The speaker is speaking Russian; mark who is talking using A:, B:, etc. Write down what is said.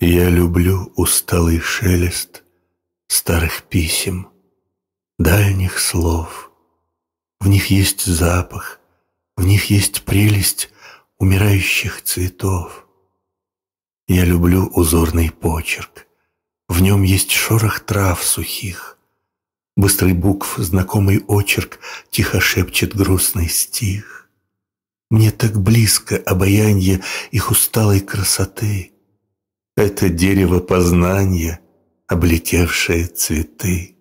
A: Я люблю усталый шелест старых писем, дальних слов. В них есть
B: запах, в них есть прелесть умирающих цветов. Я люблю узорный почерк, в нем есть шорох трав сухих. Быстрый букв знакомый очерк тихо шепчет грустный стих. Мне так близко обаяние их усталой
C: красоты — это дерево познания, облетевшее цветы.